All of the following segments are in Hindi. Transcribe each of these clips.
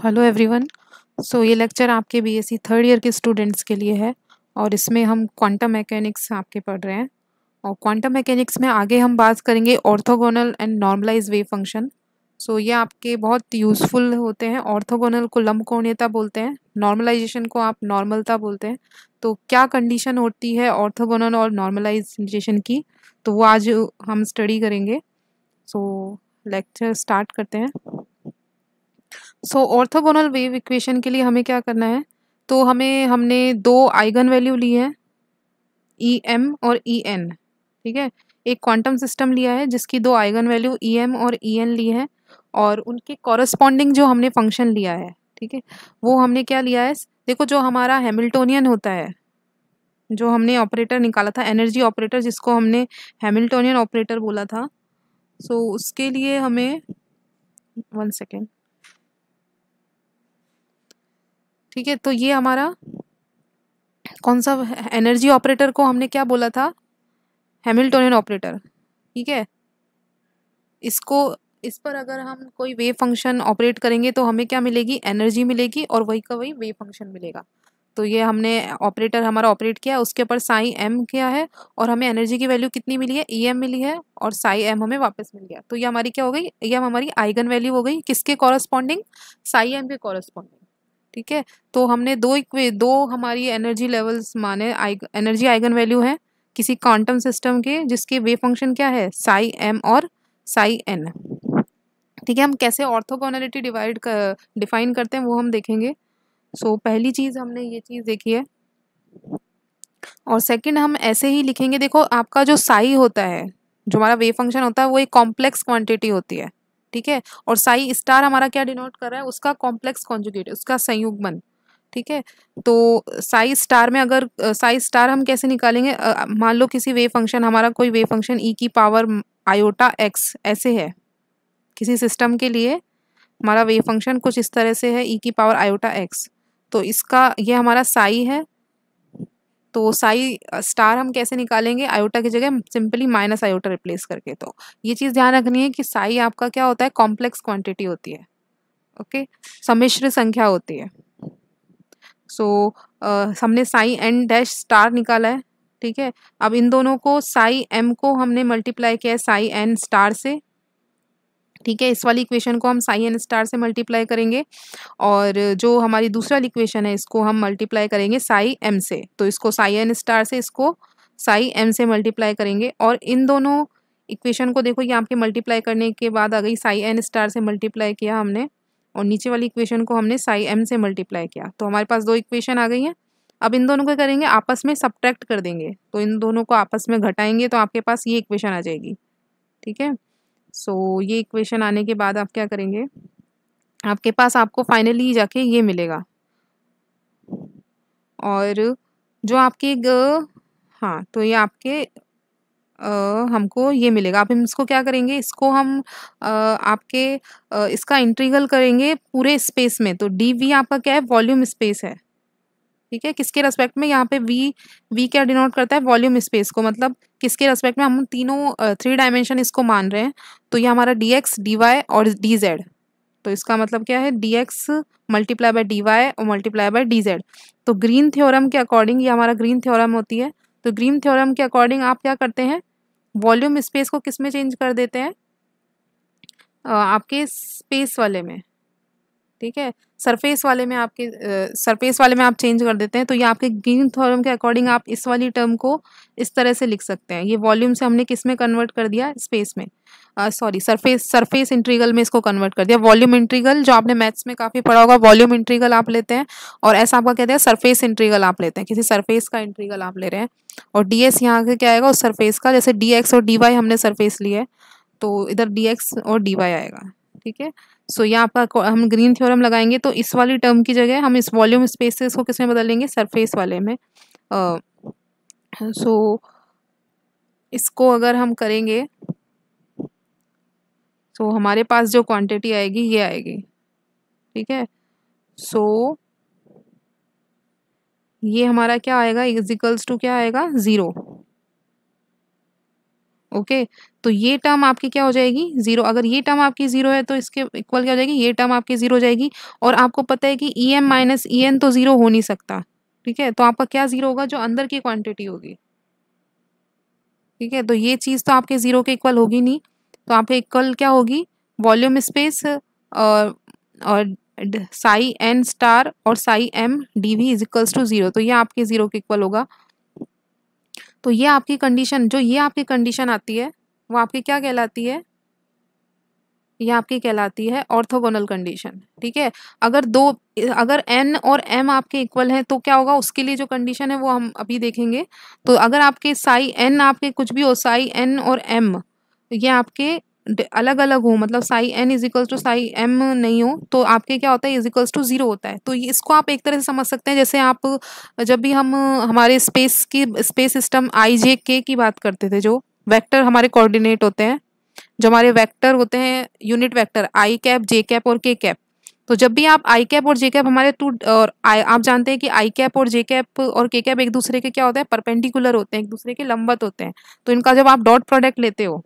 हेलो एवरीवन सो ये लेक्चर आपके बीएससी थर्ड ईयर के स्टूडेंट्स के लिए है और इसमें हम क्वांटम मैकेनिक्स आपके पढ़ रहे हैं और क्वांटम मैकेनिक्स में आगे हम बात करेंगे orthogonal and normalize wave function so ये आपके बहुत यूज़फुल होते हैं ऑर्थोगोनल को लम्बकोणीयता बोलते हैं नॉर्मलाइजेशन को आप नॉर्मलता बोलते हैं तो क्या कंडीशन होती है ऑर्थोगोनल और नॉर्मलाइजेशन की तो वो आज हम स्टडी करेंगे सो लेक्चर स्टार्ट करते हैं सो ऑर्थोगोनल वेव इक्वेशन के लिए हमें क्या करना है तो हमें हमने दो आइगन वैल्यू ली है ई e एम और ई e एन ठीक है एक क्वांटम सिस्टम लिया है जिसकी दो eigen value E e m और ई एन ली है और उनके कॉरस्पॉन्डिंग जो हमने फंक्शन लिया है ठीक है वो हमने क्या लिया है देखो जो हमारा हेमिल्टोनियन होता है जो हमने ऑपरेटर निकाला था एनर्जी ऑपरेटर जिसको हमने हेमिल्टोनियन ऑपरेटर बोला था सो so, उसके लिए हमें वन सेकेंड ठीक है तो ये हमारा कौन सा एनर्जी ऑपरेटर को हमने क्या बोला था हेमिल्टोनियन ऑपरेटर ठीक है इसको इस पर अगर हम कोई वेव फंक्शन ऑपरेट करेंगे तो हमें क्या मिलेगी एनर्जी मिलेगी और वही का वही वेव फंक्शन मिलेगा तो ये हमने ऑपरेटर हमारा ऑपरेट किया उसके ऊपर साई एम किया है और हमें एनर्जी की वैल्यू कितनी मिली है ई e एम मिली है और साई एम हमें वापस मिल गया तो ये हमारी क्या हो गई ये हमारी आइगन वैल्यू हो गई किसके कॉरस्पॉन्डिंग साई एम के कॉरस्पॉन्डिंग ठीक है तो हमने दो दो हमारी एनर्जी लेवल्स माने आइग, एनर्जी आइगन वैल्यू है किसी क्वांटम सिस्टम के जिसके वे फंक्शन क्या है साई एम और साई एन ठीक है हम कैसे ऑर्थोगोनलिटी डिवाइड कर डिफाइन करते हैं वो हम देखेंगे सो so, पहली चीज़ हमने ये चीज़ देखी है और सेकंड हम ऐसे ही लिखेंगे देखो आपका जो साई होता है जो हमारा वे फंक्शन होता है वो एक कॉम्प्लेक्स क्वांटिटी होती है ठीक है और साई स्टार हमारा क्या डिनोट कर रहा है उसका कॉम्प्लेक्स कॉन्जुगेट उसका संयुग्मन ठीक है तो साई स्टार में अगर साई स्टार हम कैसे निकालेंगे मान लो किसी वे फंक्शन हमारा कोई वे फंक्शन ई की पावर आयोटा एक्स ऐसे है किसी सिस्टम के लिए हमारा वे फंक्शन कुछ इस तरह से है ई e की पावर आयोटा एक्स तो इसका ये हमारा साई है तो साई स्टार हम कैसे निकालेंगे आयोटा की जगह सिंपली माइनस आयोटा रिप्लेस करके तो ये चीज़ ध्यान रखनी है कि साई आपका क्या होता है कॉम्प्लेक्स क्वांटिटी होती है ओके सम्मिश्र संख्या होती है सो so, uh, हमने साई एन डैश स्टार निकाला है ठीक है अब इन दोनों को साई एम को हमने मल्टीप्लाई किया है साई एन स्टार से ठीक है इस वाली इक्वेशन को हम साई एन स्टार से मल्टीप्लाई करेंगे और जो हमारी दूसरा इक्वेशन है इसको हम मल्टीप्लाई करेंगे साई एम से तो इसको साई एन स्टार से इसको साई एम से मल्टीप्लाई करेंगे और इन दोनों इक्वेशन को देखो ये पे मल्टीप्लाई करने के बाद आ गई साई एन स्टार से मल्टीप्लाई किया हमने और नीचे वाली इक्वेशन को हमने साई एम से मल्टीप्लाई किया तो हमारे पास दो इक्वेशन आ गई हैं अब इन दोनों को करेंगे आपस में सब्ट्रैक्ट कर देंगे तो इन दोनों को आपस में घटाएंगे तो आपके पास ये इक्वेशन आ जाएगी ठीक है सो so, ये इक्वेशन आने के बाद आप क्या करेंगे आपके पास आपको फाइनली जाके ये मिलेगा और जो आपके ग हाँ तो ये आपके आ, हमको ये मिलेगा आप हम इसको क्या करेंगे इसको हम आ, आपके आ, इसका इंट्रीगल करेंगे पूरे स्पेस में तो डी वी आपका क्या है वॉल्यूम स्पेस है ठीक है किसके रेस्पेक्ट में यहाँ पे वी वी क्या डिनोट करता है वॉल्यूम स्पेस को मतलब किसके रेस्पेक्ट में हम तीनों थ्री डायमेंशन इसको मान रहे हैं तो ये हमारा डी एक्स डी वाई और डी जेड तो इसका मतलब क्या है d x multiply by d y और मल्टीप्लाई बाई डी जेड तो ग्रीन थ्योरम के अकॉर्डिंग ये हमारा ग्रीन थ्योरम होती है तो ग्रीन थ्योरम के अकॉर्डिंग आप क्या करते हैं वॉल्यूम स्पेस को किस में चेंज कर देते हैं आपके स्पेस वाले में ठीक है सरफेस वाले में आपके सरफेस वाले में आप चेंज कर देते हैं तो ये आपके ग्रीन थॉरम के अकॉर्डिंग आप इस वाली टर्म को इस तरह से लिख सकते हैं ये वॉल्यूम से हमने किस में कन्वर्ट कर दिया स्पेस में सॉरी सरफेस सरफेस इंट्रीगल में इसको कन्वर्ट कर दिया वॉल्यूम इंट्रीगल जो आपने मैथ्स में काफ़ी पढ़ा होगा वॉल्यूम इंट्रीगल आप लेते हैं और ऐसा आपका कहते हैं सरफेस इंट्रीगल आप लेते हैं किसी सरफेस का इंट्रीगल आप ले रहे हैं और डी एस यहाँ का क्या आएगा उस सरफेस का जैसे डी एक्स और डी वाई हमने सरफेस लिया है तो इधर डी एक्स और डी वाई आएगा ठीक है सो यहाँ पर हम ग्रीन थ्योरम लगाएंगे तो इस वाली टर्म की जगह हम इस वॉल्यूम स्पेसेस को किसमें बदलेंगे सरफेस वाले में सो uh, so, इसको अगर हम करेंगे तो so, हमारे पास जो क्वांटिटी आएगी ये आएगी ठीक है सो so, ये हमारा क्या आएगा इजिकल्स टू क्या आएगा ज़ीरो ओके तो ये टर्म आपकी क्या हो जाएगी जीरो अगर ये टर्म आपकी जीरो है तो इसके इक्वल क्या हो जाएगी ये टर्म आपकी जीरो हो जाएगी और आपको पता है कि E m minus E n तो जीरो हो नहीं सकता ठीक है तो आपका क्या जीरो होगा जो अंदर की क्वांटिटी होगी ठीक है तो ये चीज़ तो आपके जीरो के इक्वल होगी नहीं तो आपके इक्वल क्या होगी वॉल्यूम स्पेस और और साई एन स्टार और psi m d v is equals to zero तो ये आपके जीरो के इक्वल होगा तो ये आपकी कंडीशन जो ये आपकी कंडीशन आती है वो आपकी क्या कहलाती है ये आपकी कहलाती है ऑर्थोगोनल कंडीशन ठीक है अगर दो अगर एन और एम आपके इक्वल है तो क्या होगा उसके लिए जो कंडीशन है वो हम अभी देखेंगे तो अगर आपके साई एन आपके कुछ भी हो साई एन और एम ये आपके अलग अलग हो मतलब psi n is equals to psi m नहीं हो तो आपके क्या होता है इज इक्वल्स टू जीरो होता है तो इसको आप एक तरह से समझ सकते हैं जैसे आप जब भी हम हमारे स्पेस की स्पेस सिस्टम आई जे के की बात करते थे जो वेक्टर हमारे कोऑर्डिनेट होते हैं जो हमारे वेक्टर होते हैं unit vector i cap j cap और के कैप तो जब भी आप आई कैप और जे कैप हमारे टू और आई आप जानते हैं कि आई कैप और जे कैप और के कैप एक दूसरे के क्या होते हैं परपेंडिकुलर होते हैं एक दूसरे के लंबत होते हैं तो इनका जब आप डॉट प्रोडक्ट लेते हो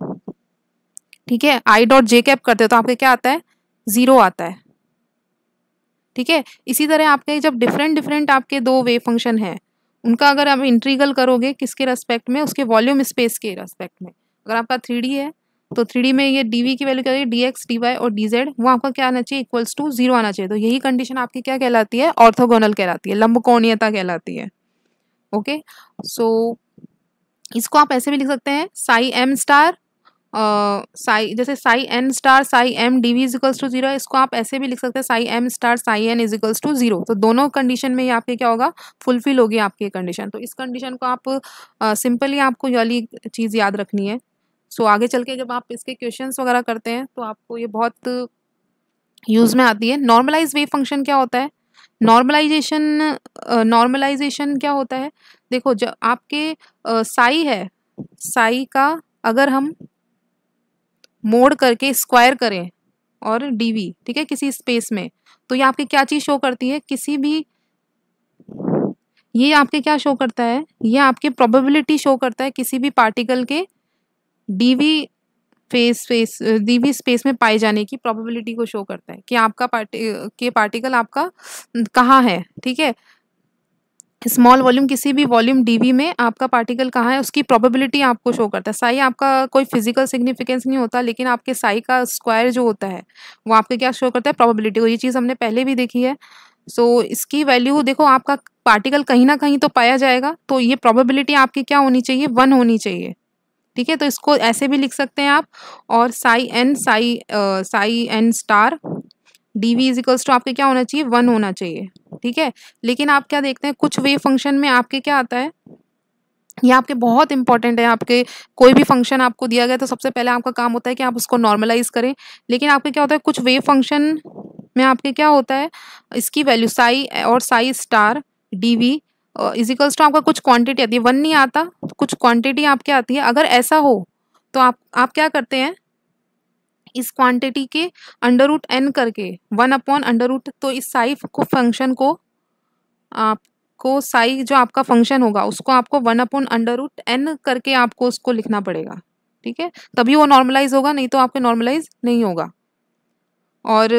ठीक है आई डॉट जे कैप करते हो तो आपके क्या आता है ज़ीरो आता है ठीक है इसी तरह आपके जब डिफरेंट डिफरेंट आपके दो वे फंक्शन है उनका अगर आप इंट्रीगल करोगे किसके रेस्पेक्ट में उसके वॉल्यूम स्पेस के रेस्पेक्ट में अगर आपका थ्री है तो थ्री में ये डी की वैल्यू क्या डी एक्स डी वाई और डी जेड वो आपका क्या आना चाहिए इक्वल्स टू जीरो आना चाहिए तो यही कंडीशन आपकी क्या कहलाती है ऑर्थोगोनल कहलाती है लंबकोणीयता कहलाती है ओके सो so, इसको आप ऐसे भी लिख सकते हैं साई एम स्टार साई जैसे psi n star psi m d v is equals to zero इसको आप ऐसे भी लिख सकते हैं psi m star psi n is equals to zero तो दोनों कंडीशन में ये आपके क्या होगा फुलफिल होगी आपकी कंडीशन तो इस कंडीशन को आप सिंपली आपको वाली चीज़ याद रखनी है सो so, आगे चल के जब आप इसके क्वेश्चन वगैरह करते हैं तो आपको ये बहुत यूज़ में आती है नॉर्मलाइज वेव फंक्शन क्या होता है नॉर्मलाइजेशन नॉर्मलाइजेशन क्या होता है देखो जब आपके साई है साई का अगर हम मोड़ करके स्क्वायर करें और डीवी ठीक है किसी स्पेस में तो ये आपके क्या चीज़ शो करती है किसी भी ये आपके क्या शो करता है ये आपके प्रोबेबिलिटी शो करता है किसी भी पार्टिकल के d v face face d v space में पाए जाने की प्रोबेबिलिटी को शो करता है कि आपका पार्टी के पार्टिकल आपका कहाँ है ठीक है स्मॉल वॉल्यूम किसी भी वॉल्यूम डीवी में आपका पार्टिकल कहाँ है उसकी प्रोबेबिलिटी आपको शो करता है साई आपका कोई फिजिकल सिग्निफिकेंस नहीं होता लेकिन आपके साई का स्क्वायर जो होता है वो आपके क्या शो करता है प्रोबेबिलिटी को ये चीज़ हमने पहले भी देखी है सो so, इसकी वैल्यू देखो आपका पार्टिकल कहीं ना कहीं तो पाया जाएगा तो ये प्रॉबिलिटी आपकी क्या होनी चाहिए वन होनी चाहिए ठीक है तो इसको ऐसे भी लिख सकते हैं आप और psi n psi psi n star d v is equals to आपके क्या होना चाहिए वन होना चाहिए ठीक है लेकिन आप क्या देखते हैं कुछ वेव फंक्शन में आपके क्या आता है ये आपके बहुत इंपॉर्टेंट है आपके कोई भी फंक्शन आपको दिया गया तो सबसे पहले आपका काम होता है कि आप उसको नॉर्मलाइज करें लेकिन आपके क्या होता है कुछ वेव फंक्शन में आपके क्या होता है इसकी वैल्यू साई और psi star d v is equals to आपका कुछ क्वांटिटी आती है वन नहीं आता तो कुछ क्वांटिटी आपके आती है अगर ऐसा हो तो आप आप क्या करते हैं इस क्वांटिटी के अंडर रूट एन करके वन अपॉन अंडर रूट तो इस साई को फंक्शन को आपको साई जो आपका फंक्शन होगा उसको आपको one upon under root n करके आपको उसको लिखना पड़ेगा ठीक है तभी वो नॉर्मलाइज होगा नहीं तो आपके नॉर्मलाइज नहीं होगा और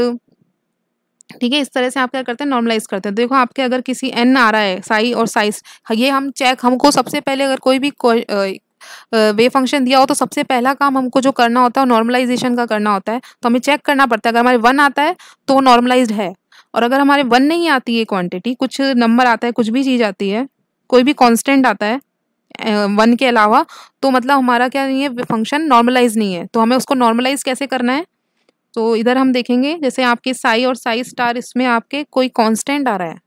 ठीक है इस तरह से आप क्या करते हैं नॉर्मलाइज करते हैं देखो आपके अगर किसी एन आ रहा है साई और साइज ये हम चेक हमको सबसे पहले अगर कोई भी वे फंक्शन दिया हो तो सबसे पहला काम हमको जो करना होता है नॉर्मलाइजेशन का करना होता है तो हमें चेक करना पड़ता है अगर हमारे वन आता है तो नॉर्मलाइज है और अगर हमारे वन नहीं आती है क्वांटिटी कुछ नंबर आता है कुछ भी चीज़ आती है कोई भी कॉन्स्टेंट आता है वन के अलावा तो मतलब हमारा क्या नहीं है फंक्शन नॉर्मलाइज नहीं है तो हमें उसको नॉर्मलाइज कैसे करना है तो इधर हम देखेंगे जैसे आपके साई और साई स्टार इसमें आपके कोई कांस्टेंट आ रहा है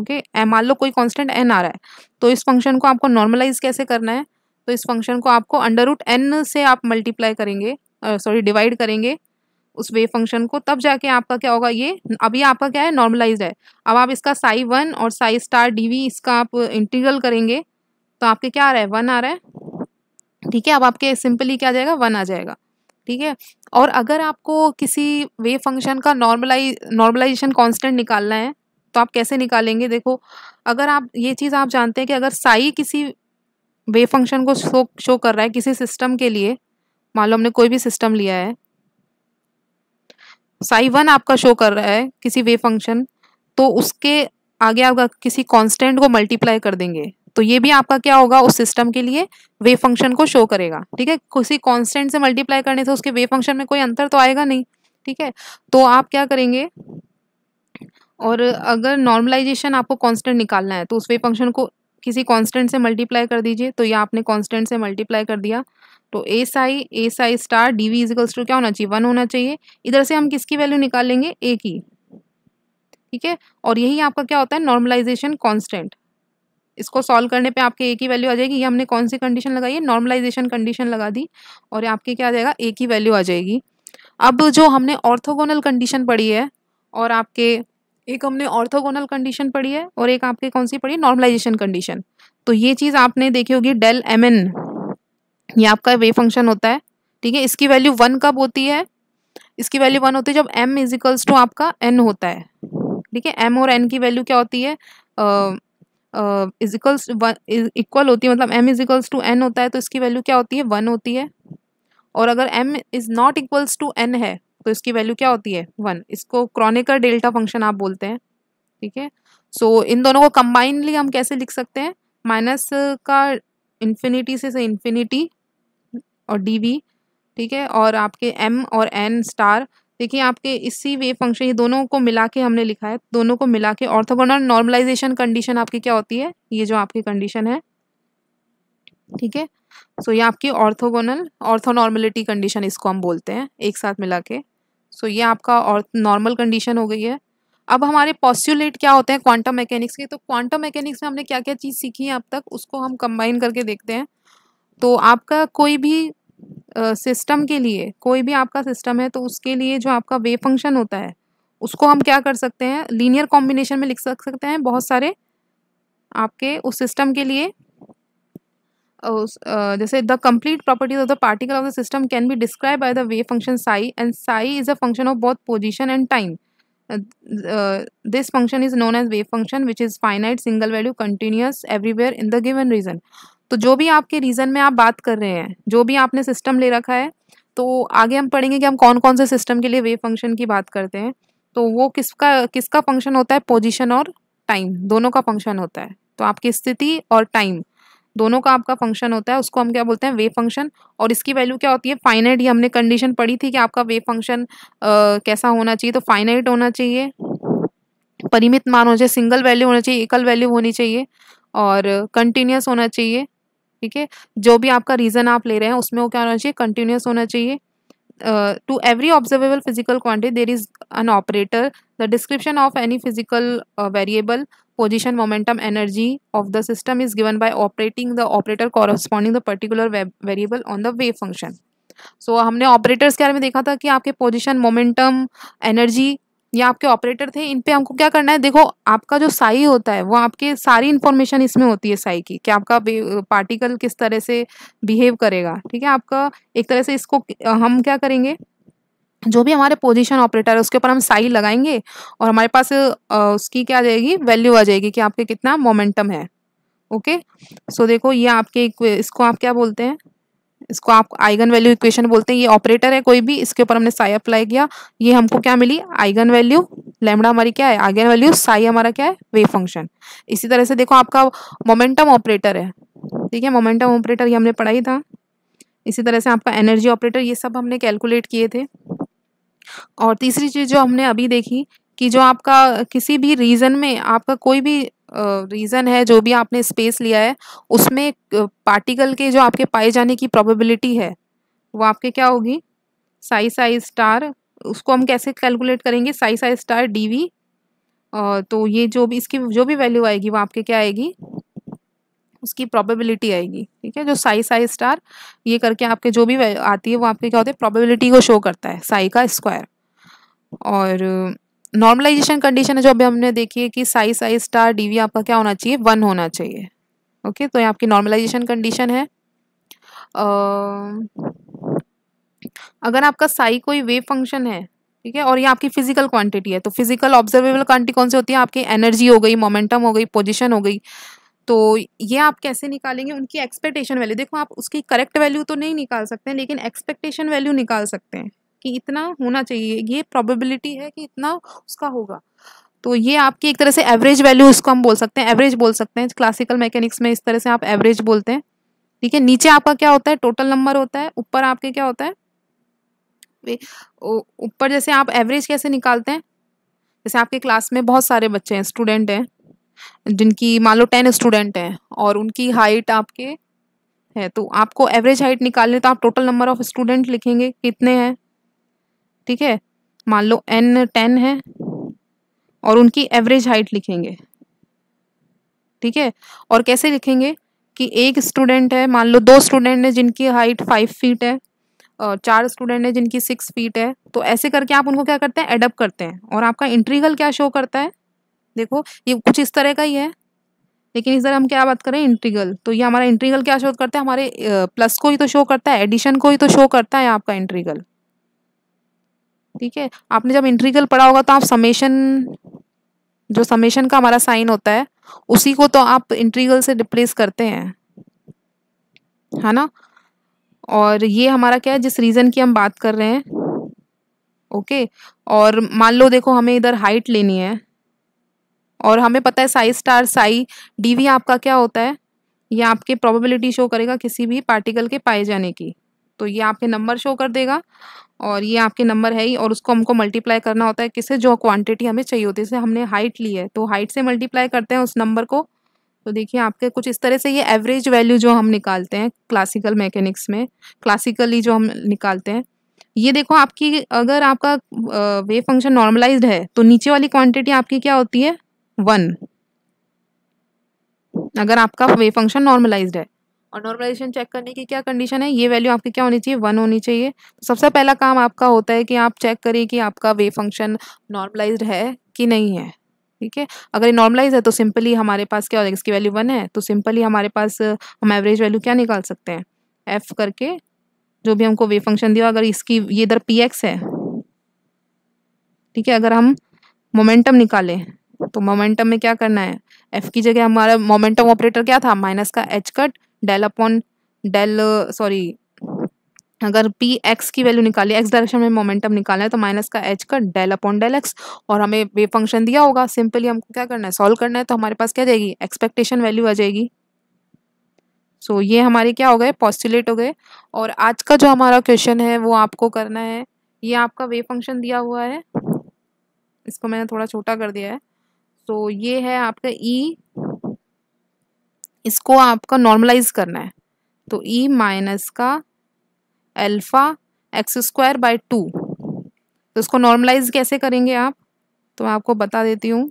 ओके okay? मान लो कोई कांस्टेंट एन आ रहा है तो इस फंक्शन को आपको नॉर्मलाइज कैसे करना है तो इस फंक्शन को आपको अंडर रूट एन से आप मल्टीप्लाई करेंगे सॉरी डिवाइड करेंगे उस वेव फंक्शन को तब जाके आपका क्या होगा ये अभी आपका क्या है नॉर्मलाइज है अब आप इसका साई वन और साई स्टार डी इसका आप इंटीग्रल करेंगे तो आपके क्या आ रहा है वन आ रहा है ठीक है अब आपके सिंपली क्या आ जाएगा वन आ जाएगा ठीक है और अगर आपको किसी वेव फंक्शन का नॉर्मलाइज नॉर्मलाइजेशन कांस्टेंट निकालना है तो आप कैसे निकालेंगे देखो अगर आप ये चीज़ आप जानते हैं कि अगर साई किसी वेव फंक्शन को शो शो कर रहा है किसी सिस्टम के लिए मान लो हमने कोई भी सिस्टम लिया है साई वन आपका शो कर रहा है किसी वेव फंक्शन तो उसके आगे आपका किसी कांस्टेंट को मल्टीप्लाई कर देंगे तो ये भी आपका क्या होगा उस सिस्टम के लिए वेव फंक्शन को शो करेगा ठीक है किसी कांस्टेंट से मल्टीप्लाई करने से उसके वेव फंक्शन में कोई अंतर तो आएगा नहीं ठीक है तो आप क्या करेंगे और अगर नॉर्मलाइजेशन आपको कांस्टेंट निकालना है तो उस वेव फंक्शन को किसी कांस्टेंट से मल्टीप्लाई कर दीजिए तो ये आपने कांस्टेंट से मल्टीप्लाई कर दिया तो A psi A psi star d v is equals to क्या होना चाहिए वन होना चाहिए इधर से हम किसकी वैल्यू निकाल लेंगे ए की ठीक है और यही आपका क्या होता है नॉर्मलाइजेशन कॉन्स्टेंट इसको सॉल्व करने पे आपके ए की वैल्यू आ जाएगी ये हमने कौन सी कंडीशन लगाई है नॉर्मलाइजेशन कंडीशन लगा दी और आपके क्या आ जाएगा ए की वैल्यू आ जाएगी अब जो हमने ऑर्थोगोनल कंडीशन पढ़ी है और आपके एक हमने ऑर्थोगोनल कंडीशन पढ़ी है और एक आपके कौन सी पढ़ी है नॉर्मलाइजेशन कंडीशन तो ये चीज़ आपने देखी होगी डेल एम एन ये आपका वे फंक्शन होता है ठीक है इसकी वैल्यू वन कब होती है इसकी वैल्यू वन होती है जब एम इजिकल्स टू आपका एन होता है ठीक है एम और एन की वैल्यू क्या होती है इजिकल्स इक्वल होती है मतलब एम इजिकल्स टू एन होता है तो इसकी वैल्यू क्या होती है वन होती है और अगर m is not equals to n है तो इसकी वैल्यू क्या होती है वन इसको क्रॉनिकर डेल्टा फंक्शन आप बोलते हैं ठीक है सो इन दोनों को कंबाइनली हम कैसे लिख सकते हैं माइनस का इन्फिनिटी से, से इन्फिनिटी और डी वी ठीक है और आपके एम और एन स्टार देखिए आपके इसी वेव फंक्शन ये दोनों को मिला के हमने लिखा है दोनों को मिला के ऑर्थोगोनल नॉर्मलाइजेशन कंडीशन आपकी क्या होती है ये जो आपकी कंडीशन है ठीक है सो ये आपकी ऑर्थोगोनल ऑर्थोनॉर्मलिटी कंडीशन इसको हम बोलते हैं एक साथ मिला के सो ये आपका और नॉर्मल कंडीशन हो गई है अब हमारे पॉस्टुलेट क्या होते हैं क्वांटम मैकेनिक्स के तो क्वांटम मैकेनिक्स में हमने क्या क्या चीज़ सीखी है अब तक उसको हम कंबाइन करके देखते हैं तो आपका कोई भी सिस्टम uh, के लिए कोई भी आपका सिस्टम है तो उसके लिए जो आपका वे फंक्शन होता है उसको हम क्या कर सकते हैं लीनियर कॉम्बिनेशन में लिख सकते हैं बहुत सारे आपके उस सिस्टम के लिए जैसे the complete properties of the particle of the system can be describe by the wave function psi and psi is a function of both position and time this function is known as wave function which is finite single value continuous everywhere in the given region तो जो भी आपके रीजन में आप बात कर रहे हैं जो भी आपने सिस्टम ले रखा है तो आगे हम पढ़ेंगे कि हम कौन कौन से सिस्टम के लिए वेव फंक्शन की बात करते हैं तो वो किसका किसका फंक्शन होता है पोजिशन और टाइम दोनों का फंक्शन होता है तो आपकी स्थिति और टाइम दोनों का आपका फंक्शन होता है उसको हम क्या बोलते हैं वे फंक्शन और इसकी वैल्यू क्या होती है फाइनाइट ही हमने कंडीशन पढ़ी थी कि आपका वे फंक्शन कैसा होना चाहिए तो फाइनाइट होना चाहिए परिमित मान होना चाहिए सिंगल वैल्यू होना चाहिए एकल वैल्यू होनी चाहिए और कंटिन्यूस होना चाहिए ठीक है जो भी आपका रीज़न आप ले रहे हैं उसमें वो क्या होना चाहिए कंटिन्यूस होना चाहिए to every observable physical quantity there is an operator the description of any physical variable position momentum energy of the system is given by operating the operator corresponding the particular variable on the wave function so हमने ऑपरेटर्स के बारे में देखा था कि आपके पोजिशन मोमेंटम एनर्जी या आपके ऑपरेटर थे इन पे हमको क्या करना है देखो आपका जो साई होता है वो आपके सारी इन्फॉर्मेशन इसमें होती है साई की कि आपका पार्टिकल किस तरह से बिहेव करेगा ठीक है आपका एक तरह से इसको हम क्या करेंगे जो भी हमारे पोजीशन ऑपरेटर है उसके ऊपर हम साई लगाएंगे और हमारे पास उसकी क्या आ जाएगी वैल्यू आ जाएगी कि आपके कितना मोमेंटम है ओके सो देखो ये आपके इसको आप क्या बोलते हैं इसको आप आइगन वैल्यू इक्वेशन बोलते हैं ये ऑपरेटर है कोई भी इसके ऊपर हमने साई अप्लाई किया ये हमको क्या मिली आइगन वैल्यू लेमडा हमारी क्या है आइगन वैल्यू साई हमारा क्या है वेव फंक्शन इसी तरह से देखो आपका मोमेंटम ऑपरेटर है ठीक है मोमेंटम ऑपरेटर ये हमने पढ़ाई था इसी तरह से आपका एनर्जी ऑपरेटर ये सब हमने कैलकुलेट किए थे और तीसरी चीज़ जो हमने अभी देखी कि जो आपका किसी भी रीज़न में आपका कोई भी रीज़न है जो भी आपने स्पेस लिया है उसमें पार्टिकल के जो आपके पाए जाने की प्रोबेबिलिटी है वो आपके क्या होगी साई साई स्टार उसको हम कैसे कैलकुलेट करेंगे psi psi star d v तो ये जो भी इसकी जो भी वैल्यू आएगी वो आपके क्या आएगी उसकी प्रोबेबिलिटी आएगी ठीक है जो साई साई स्टार ये करके आपके जो भी आती है वो आपके क्या होते हैं प्रोबेबिलिटी को शो करता है साई का स्क्वायर और नॉर्मलाइजेशन कंडीशन है जो अभी हमने देखी है कि साई साई स्टार डीवी आपका क्या होना चाहिए वन होना चाहिए ओके तो ये आपकी नॉर्मलाइजेशन कंडीशन है अगर आपका साई कोई वेव फंक्शन है ठीक है और ये आपकी फिजिकल क्वांटिटी है तो फिजिकल ऑब्जर्वेबल क्वांटिटी कौन सी होती है आपकी एनर्जी हो गई मोमेंटम हो गई पोजिशन हो गई तो ये आप कैसे निकालेंगे उनकी एक्सपेक्टेशन वैल्यू देखो आप उसकी करेक्ट वैल्यू तो नहीं निकाल सकते हैं लेकिन एक्सपेक्टेशन वैल्यू निकाल सकते हैं कि इतना होना चाहिए ये प्रोबेबिलिटी है कि इतना उसका होगा तो ये आपकी एक तरह से एवरेज वैल्यू इसको हम बोल सकते हैं एवरेज बोल सकते हैं क्लासिकल मैकेनिक्स में इस तरह से आप एवरेज बोलते हैं ठीक है नीचे आपका क्या होता है टोटल नंबर होता है ऊपर आपके क्या होता है ऊपर जैसे आप एवरेज कैसे निकालते हैं जैसे आपके क्लास में बहुत सारे बच्चे हैं स्टूडेंट हैं जिनकी मान लो टेन स्टूडेंट हैं और उनकी हाइट आपके तो है तो आपको एवरेज हाइट निकालने तो आप टोटल नंबर ऑफ स्टूडेंट लिखेंगे कितने हैं ठीक है मान लो एन टेन है और उनकी एवरेज हाइट लिखेंगे ठीक है और कैसे लिखेंगे कि एक स्टूडेंट है मान लो दो स्टूडेंट हैं जिनकी हाइट फाइव फीट है और चार स्टूडेंट हैं जिनकी सिक्स फीट है तो ऐसे करके आप उनको क्या करते हैं एडअप करते हैं और आपका इंट्रीगल क्या शो करता है देखो ये कुछ इस तरह का ही है लेकिन इस तरह हम क्या बात करें इंट्रीगल तो ये हमारा इंट्रीगल क्या शो करता है हमारे प्लस को ही तो शो करता है एडिशन को ही तो शो करता है आपका इंट्रीगल ठीक है आपने जब इंट्रीगल पढ़ा होगा तो आप समेशन जो समेशन का हमारा साइन होता है उसी को तो आप इंट्रीगल से रिप्लेस करते हैं है ना और ये हमारा क्या है जिस रीज़न की हम बात कर रहे हैं ओके और मान लो देखो हमें इधर हाइट लेनी है और हमें पता है साई स्टार साई डीवी आपका क्या होता है ये आपके प्रोबेबिलिटी शो करेगा किसी भी पार्टिकल के पाए जाने की तो ये आपके नंबर शो कर देगा और ये आपके नंबर है ही और उसको हमको मल्टीप्लाई करना होता है किसे जो क्वांटिटी हमें चाहिए होती है जैसे हमने हाइट ली है तो हाइट से मल्टीप्लाई करते हैं उस नंबर को तो देखिए आपके कुछ इस तरह से ये एवरेज वैल्यू जो हम निकालते हैं क्लासिकल मैकेनिक्स में क्लासिकली जो हम निकालते हैं ये देखो आपकी अगर आपका वेव फंक्शन नॉर्मलाइज्ड है तो नीचे वाली क्वांटिटी आपकी क्या होती है वन अगर आपका वे फंक्शन नॉर्मलाइज्ड है और नॉर्मलाइजेशन चेक करने की क्या कंडीशन है ये वैल्यू आपकी क्या होनी चाहिए वन होनी चाहिए तो सबसे हाँ। पहला काम आपका होता है कि आप चेक करें कि आपका वे फंक्शन नॉर्मलाइज्ड है कि नहीं है ठीक है अगर ये नॉर्मलाइज है तो सिंपली हमारे पास क्या हो जाएगा इसकी वैल्यू वन है तो सिंपली हमारे पास हम एवरेज वैल्यू क्या निकाल सकते हैं एफ करके जो भी हमको वे फंक्शन दिया अगर इसकी ये इधर पी एक्स है ठीक है अगर हम मोमेंटम निकालें तो मोमेंटम में क्या करना है एफ की जगह हमारा मोमेंटम ऑपरेटर क्या था माइनस का h cut del upon del sorry अगर पी एक्स की वैल्यू निकाली एक्स डायरेक्शन में मोमेंटम निकालना है तो माइनस का h cut del upon del x और हमें वे फंक्शन दिया होगा सिंपली हमको क्या करना है सॉल्व करना है तो हमारे पास क्या जाएगी एक्सपेक्टेशन वैल्यू आ जाएगी सो so, ये हमारे क्या हो गए पॉस्टुलेट हो गए और आज का जो हमारा क्वेश्चन है वो आपको करना है ये आपका वे फंक्शन दिया हुआ है इसको मैंने थोड़ा छोटा कर दिया है सो तो so, ये है आपका ई e, इसको आपका नॉर्मलाइज करना है तो ई e माइनस का alpha x square by two तो इसको नॉर्मलाइज कैसे करेंगे आप तो मैं आपको बता देती हूँ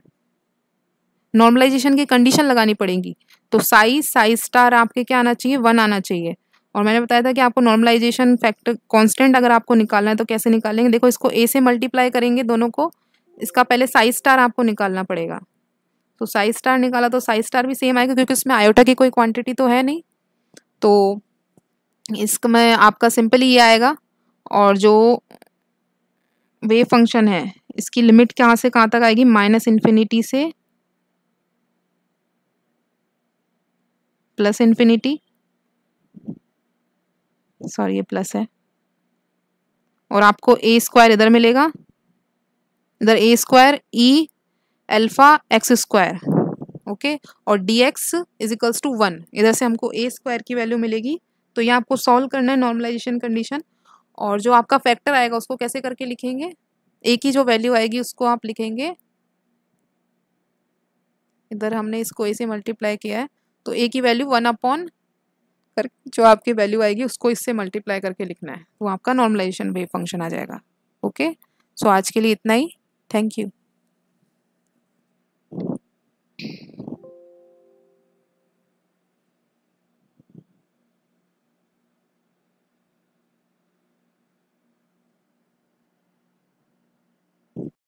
नॉर्मलाइजेशन की कंडीशन लगानी पड़ेगी तो साइज साइज स्टार आपके क्या आना चाहिए वन आना चाहिए और मैंने बताया था कि आपको नॉर्मलाइजेशन फैक्टर कांस्टेंट अगर आपको निकालना है तो कैसे निकालेंगे देखो इसको ए से मल्टीप्लाई करेंगे दोनों को इसका पहले साइज स्टार आपको निकालना पड़ेगा तो साइज स्टार निकाला तो साइज स्टार भी सेम आएगा क्योंकि उसमें आयोटा की कोई क्वांटिटी तो है नहीं तो इसमें आपका सिंपली ये आएगा और जो वेव फंक्शन है इसकी लिमिट कहाँ से कहाँ तक आएगी माइनस इन्फिनिटी से प्लस इन्फिनिटी सॉरी ये प्लस है और आपको ए स्क्वायर इधर मिलेगा इधर A square e alpha x square okay और d x is equals to one इधर से हमको ए स्क्वायर की वैल्यू मिलेगी तो यहाँ आपको सॉल्व करना है नॉर्मलाइजेशन कंडीशन और जो आपका फैक्टर आएगा उसको कैसे करके लिखेंगे ए की जो वैल्यू आएगी उसको आप लिखेंगे इधर हमने इसको ए से मल्टीप्लाई किया है तो ए की वैल्यू वन अपॉन कर जो आपकी वैल्यू आएगी उसको इससे मल्टीप्लाई करके लिखना है तो आपका नॉर्मलाइजेशन भी फंक्शन आ जाएगा ओके सो आज के लिए इतना ही Thank you.